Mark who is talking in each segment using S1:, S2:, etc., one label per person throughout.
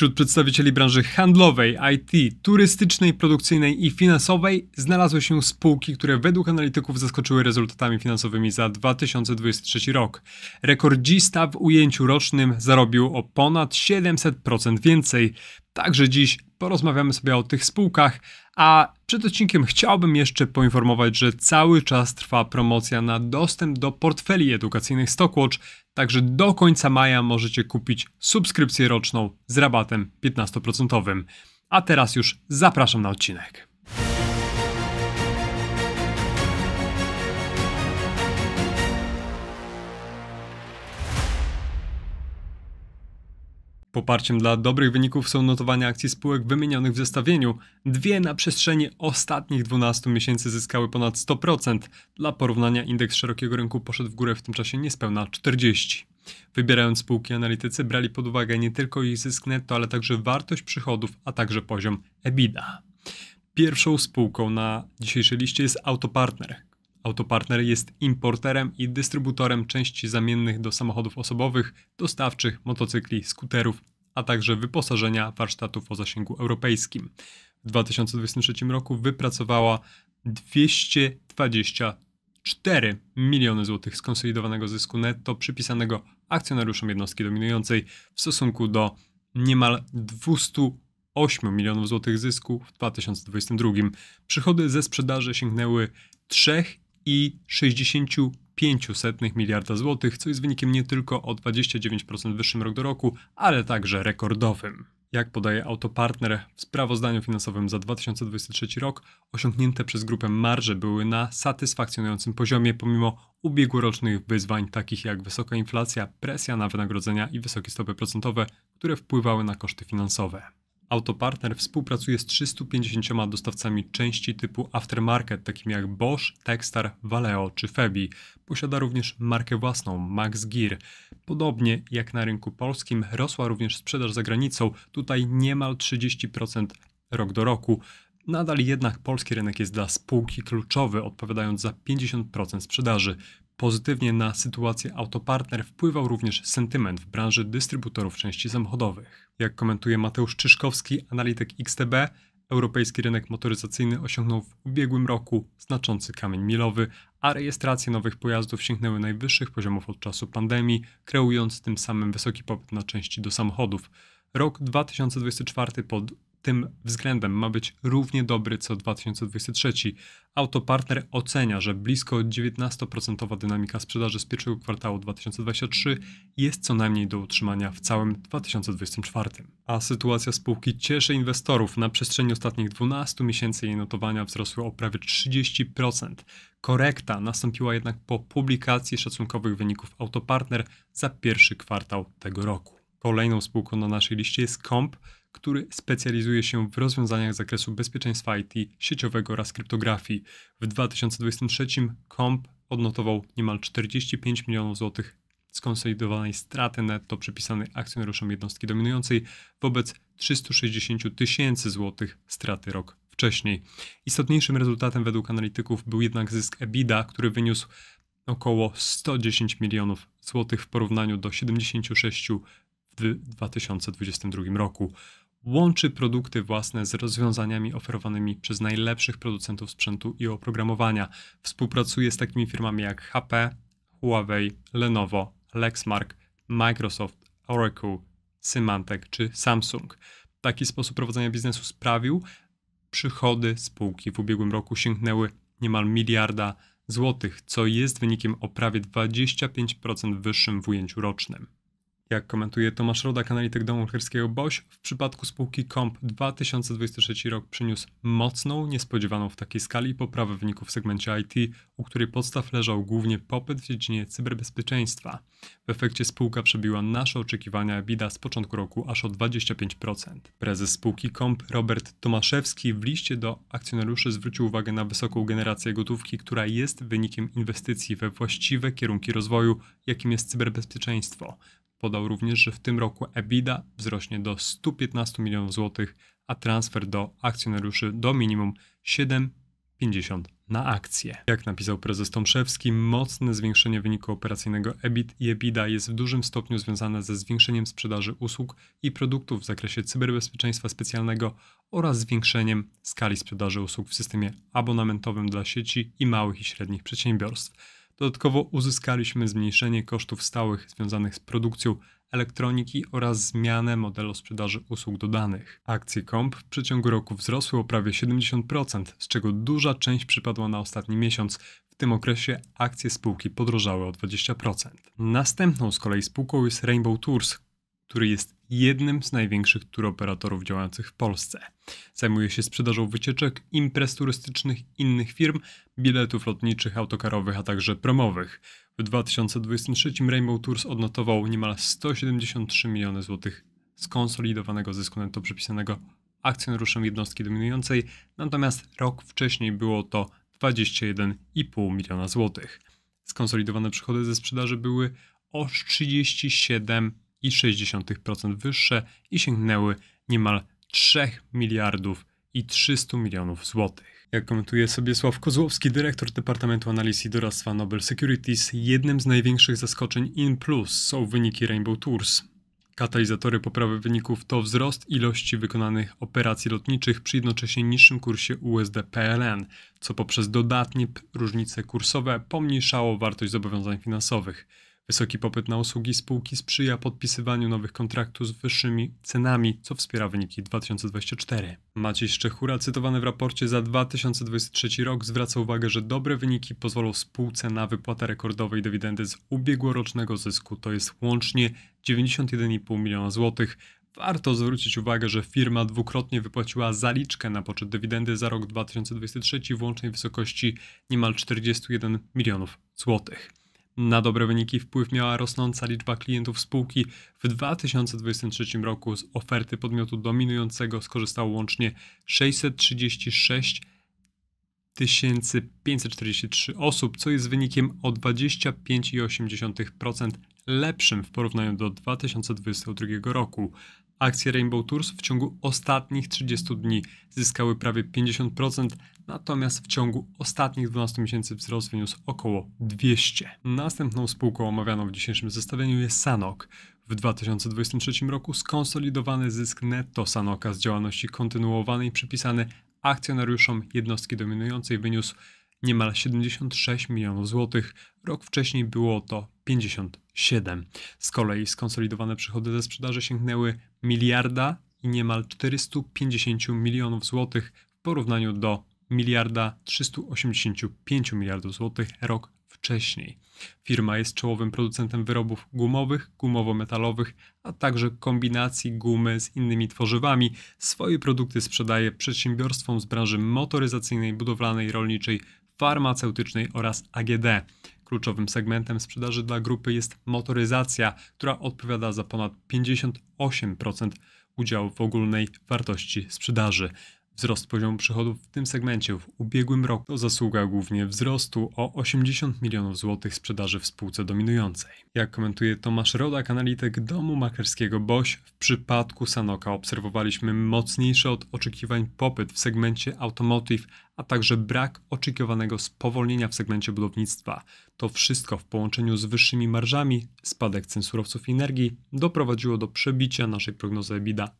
S1: wśród przedstawicieli branży handlowej, IT, turystycznej, produkcyjnej i finansowej znalazły się spółki, które według analityków zaskoczyły rezultatami finansowymi za 2023 rok. Rekordzista w ujęciu rocznym zarobił o ponad 700% więcej. Także dziś porozmawiamy sobie o tych spółkach, a przed odcinkiem chciałbym jeszcze poinformować, że cały czas trwa promocja na dostęp do portfeli edukacyjnych Stockwatch, także do końca maja możecie kupić subskrypcję roczną z rabatem 15%. A teraz już zapraszam na odcinek. Poparciem dla dobrych wyników są notowania akcji spółek wymienionych w zestawieniu. Dwie na przestrzeni ostatnich 12 miesięcy zyskały ponad 100%. Dla porównania indeks szerokiego rynku poszedł w górę w tym czasie niespełna 40%. Wybierając spółki, analitycy brali pod uwagę nie tylko ich zysk netto, ale także wartość przychodów, a także poziom EBITDA. Pierwszą spółką na dzisiejszej liście jest Autopartner. Autopartner jest importerem i dystrybutorem części zamiennych do samochodów osobowych, dostawczych, motocykli, skuterów a także wyposażenia warsztatów o zasięgu europejskim. W 2023 roku wypracowała 224 miliony złotych skonsolidowanego zysku netto przypisanego akcjonariuszom jednostki dominującej w stosunku do niemal 208 milionów złotych zysku w 2022. Przychody ze sprzedaży sięgnęły 3,65 500 miliarda złotych, co jest wynikiem nie tylko o 29% wyższym rok do roku, ale także rekordowym. Jak podaje Autopartner w sprawozdaniu finansowym za 2023 rok, osiągnięte przez grupę marże były na satysfakcjonującym poziomie pomimo ubiegłorocznych wyzwań takich jak wysoka inflacja, presja na wynagrodzenia i wysokie stopy procentowe, które wpływały na koszty finansowe. Autopartner współpracuje z 350 dostawcami części typu aftermarket, takimi jak Bosch, Textar, Valeo czy Febi. Posiada również markę własną Max Gear. Podobnie jak na rynku polskim rosła również sprzedaż za granicą, tutaj niemal 30% rok do roku. Nadal jednak polski rynek jest dla spółki kluczowy, odpowiadając za 50% sprzedaży. Pozytywnie na sytuację autopartner wpływał również sentyment w branży dystrybutorów części samochodowych. Jak komentuje Mateusz Czyszkowski, analityk XTB, europejski rynek motoryzacyjny osiągnął w ubiegłym roku znaczący kamień milowy, a rejestracje nowych pojazdów sięgnęły najwyższych poziomów od czasu pandemii, kreując tym samym wysoki popyt na części do samochodów. Rok 2024 pod tym względem ma być równie dobry co 2023. Autopartner ocenia, że blisko 19% dynamika sprzedaży z pierwszego kwartału 2023 jest co najmniej do utrzymania w całym 2024. A sytuacja spółki cieszy inwestorów. Na przestrzeni ostatnich 12 miesięcy jej notowania wzrosły o prawie 30%. Korekta nastąpiła jednak po publikacji szacunkowych wyników Autopartner za pierwszy kwartał tego roku. Kolejną spółką na naszej liście jest Comp, który specjalizuje się w rozwiązaniach z zakresu bezpieczeństwa IT, sieciowego oraz kryptografii. W 2023 Comp odnotował niemal 45 milionów złotych skonsolidowanej straty netto przypisanej akcjonariuszom jednostki dominującej wobec 360 tysięcy złotych straty rok wcześniej. Istotniejszym rezultatem według analityków był jednak zysk EBITDA, który wyniósł około 110 milionów złotych w porównaniu do 76 w 2022 roku łączy produkty własne z rozwiązaniami oferowanymi przez najlepszych producentów sprzętu i oprogramowania. Współpracuje z takimi firmami jak HP, Huawei, Lenovo, Lexmark, Microsoft, Oracle, Symantec czy Samsung. Taki sposób prowadzenia biznesu sprawił, przychody spółki w ubiegłym roku sięgnęły niemal miliarda złotych, co jest wynikiem o prawie 25% wyższym w ujęciu rocznym. Jak komentuje Tomasz Rodak, analityk domu maklerskiego BOŚ, w przypadku spółki KOMP 2023 rok przyniósł mocną, niespodziewaną w takiej skali poprawę wyników w segmencie IT, u której podstaw leżał głównie popyt w dziedzinie cyberbezpieczeństwa. W efekcie spółka przebiła nasze oczekiwania bida z początku roku aż o 25%. Prezes spółki KOMP Robert Tomaszewski w liście do akcjonariuszy zwrócił uwagę na wysoką generację gotówki, która jest wynikiem inwestycji we właściwe kierunki rozwoju, jakim jest cyberbezpieczeństwo. Podał również, że w tym roku EBITDA wzrośnie do 115 milionów złotych, a transfer do akcjonariuszy do minimum 7,50 na akcję. Jak napisał prezes Tomszewski, mocne zwiększenie wyniku operacyjnego EBIT i EBITDA jest w dużym stopniu związane ze zwiększeniem sprzedaży usług i produktów w zakresie cyberbezpieczeństwa specjalnego oraz zwiększeniem skali sprzedaży usług w systemie abonamentowym dla sieci i małych i średnich przedsiębiorstw. Dodatkowo uzyskaliśmy zmniejszenie kosztów stałych związanych z produkcją elektroniki oraz zmianę modelu sprzedaży usług dodanych. Akcje komp w przeciągu roku wzrosły o prawie 70%, z czego duża część przypadła na ostatni miesiąc. W tym okresie akcje spółki podrożały o 20%. Następną z kolei spółką jest Rainbow Tours, który jest jednym z największych turoperatorów działających w Polsce. Zajmuje się sprzedażą wycieczek, imprez turystycznych innych firm, biletów lotniczych, autokarowych, a także promowych. W 2023 Rainbow Tours odnotował niemal 173 miliony złotych skonsolidowanego zysku netto przypisanego akcjonariuszom jednostki dominującej, natomiast rok wcześniej było to 21,5 miliona złotych. Skonsolidowane przychody ze sprzedaży były o 37 2,6% wyższe i sięgnęły niemal 3 miliardów i 300 milionów złotych. Jak komentuje sobie Sław Kozłowski, dyrektor Departamentu analizy i Doradztwa Nobel Securities, jednym z największych zaskoczeń in plus są wyniki Rainbow Tours. Katalizatory poprawy wyników to wzrost ilości wykonanych operacji lotniczych przy jednocześnie niższym kursie USD-PLN, co poprzez dodatnie różnice kursowe pomniejszało wartość zobowiązań finansowych. Wysoki popyt na usługi spółki sprzyja podpisywaniu nowych kontraktów z wyższymi cenami, co wspiera wyniki 2024. Maciej Szczechura, cytowany w raporcie za 2023 rok, zwraca uwagę, że dobre wyniki pozwolą spółce na wypłatę rekordowej dywidendy z ubiegłorocznego zysku, to jest łącznie 91,5 miliona złotych. Warto zwrócić uwagę, że firma dwukrotnie wypłaciła zaliczkę na poczet dywidendy za rok 2023 w łącznej wysokości niemal 41 milionów złotych. Na dobre wyniki wpływ miała rosnąca liczba klientów spółki. W 2023 roku z oferty podmiotu dominującego skorzystało łącznie 636 543 osób, co jest wynikiem o 25,8% lepszym w porównaniu do 2022 roku. Akcje Rainbow Tours w ciągu ostatnich 30 dni zyskały prawie 50%, natomiast w ciągu ostatnich 12 miesięcy wzrost wyniósł około 200. Następną spółką omawianą w dzisiejszym zestawieniu jest Sanok. W 2023 roku skonsolidowany zysk netto Sanoka z działalności kontynuowanej przypisany akcjonariuszom jednostki dominującej wyniósł niemal 76 milionów złotych. Rok wcześniej było to 50 z kolei skonsolidowane przychody ze sprzedaży sięgnęły miliarda i niemal 450 milionów złotych w porównaniu do miliarda 385 miliardów złotych rok wcześniej. Firma jest czołowym producentem wyrobów gumowych, gumowo-metalowych, a także kombinacji gumy z innymi tworzywami. Swoje produkty sprzedaje przedsiębiorstwom z branży motoryzacyjnej, budowlanej, rolniczej, farmaceutycznej oraz AGD. Kluczowym segmentem sprzedaży dla grupy jest motoryzacja, która odpowiada za ponad 58% udziału w ogólnej wartości sprzedaży. Wzrost poziomu przychodów w tym segmencie w ubiegłym roku to zasługa głównie wzrostu o 80 milionów złotych sprzedaży w spółce dominującej. Jak komentuje Tomasz Rodak, analityk domu makerskiego BOŚ, w przypadku Sanoka obserwowaliśmy mocniejszy od oczekiwań popyt w segmencie automotive, a także brak oczekiwanego spowolnienia w segmencie budownictwa. To wszystko w połączeniu z wyższymi marżami, spadek cen surowców i energii doprowadziło do przebicia naszej prognozy EBITDA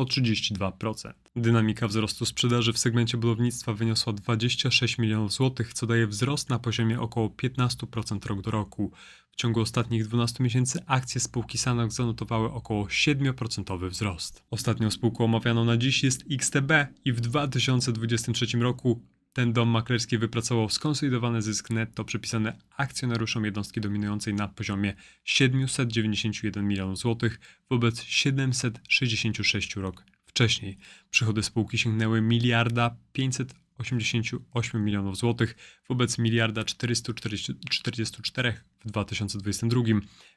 S1: o 32%. Dynamika wzrostu sprzedaży w segmencie budownictwa wyniosła 26 milionów złotych, co daje wzrost na poziomie około 15% rok do roku. W ciągu ostatnich 12 miesięcy akcje spółki Sanok zanotowały około 7% wzrost. Ostatnią spółką omawianą na dziś jest XTB i w 2023 roku ten dom maklerski wypracował skonsolidowany zysk netto przypisany akcjonariuszom jednostki dominującej na poziomie 791 milionów złotych wobec 766 rok wcześniej. Przychody spółki sięgnęły miliarda 588 milionów złotych wobec miliarda 444 w 2022.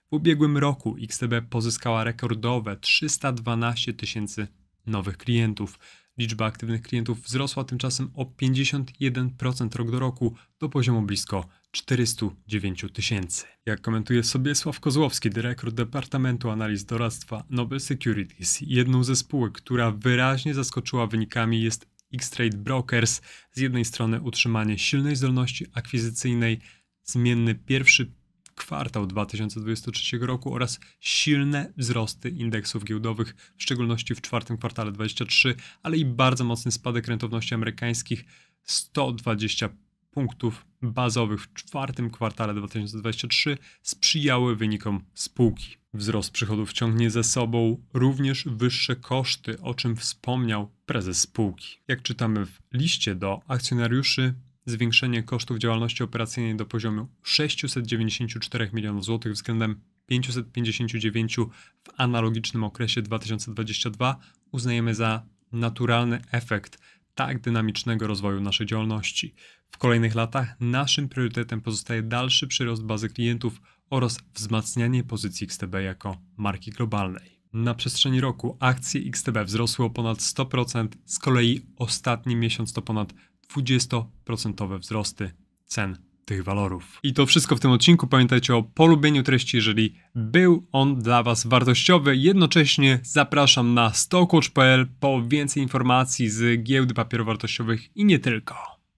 S1: W ubiegłym roku XTB pozyskała rekordowe 312 tysięcy nowych klientów. Liczba aktywnych klientów wzrosła tymczasem o 51% rok do roku do poziomu blisko 409 tysięcy. Jak komentuje sobie Sław Kozłowski, dyrektor Departamentu Analiz Doradztwa Nobel Securities, jedną ze spółek, która wyraźnie zaskoczyła wynikami jest X-Trade Brokers. Z jednej strony utrzymanie silnej zdolności akwizycyjnej, zmienny pierwszy kwartał 2023 roku oraz silne wzrosty indeksów giełdowych, w szczególności w czwartym kwartale 2023, ale i bardzo mocny spadek rentowności amerykańskich 120 punktów bazowych w czwartym kwartale 2023 sprzyjały wynikom spółki. Wzrost przychodów ciągnie ze sobą również wyższe koszty, o czym wspomniał prezes spółki. Jak czytamy w liście do akcjonariuszy, zwiększenie kosztów działalności operacyjnej do poziomu 694 milionów złotych względem 559 w analogicznym okresie 2022 uznajemy za naturalny efekt tak dynamicznego rozwoju naszej działalności. W kolejnych latach naszym priorytetem pozostaje dalszy przyrost bazy klientów oraz wzmacnianie pozycji XTB jako marki globalnej. Na przestrzeni roku akcje XTB wzrosły o ponad 100%, z kolei ostatni miesiąc to ponad 20% wzrosty cen tych walorów. I to wszystko w tym odcinku. Pamiętajcie o polubieniu treści, jeżeli był on dla Was wartościowy. Jednocześnie zapraszam na stockwatch.pl po więcej informacji z giełdy papierów wartościowych i nie tylko.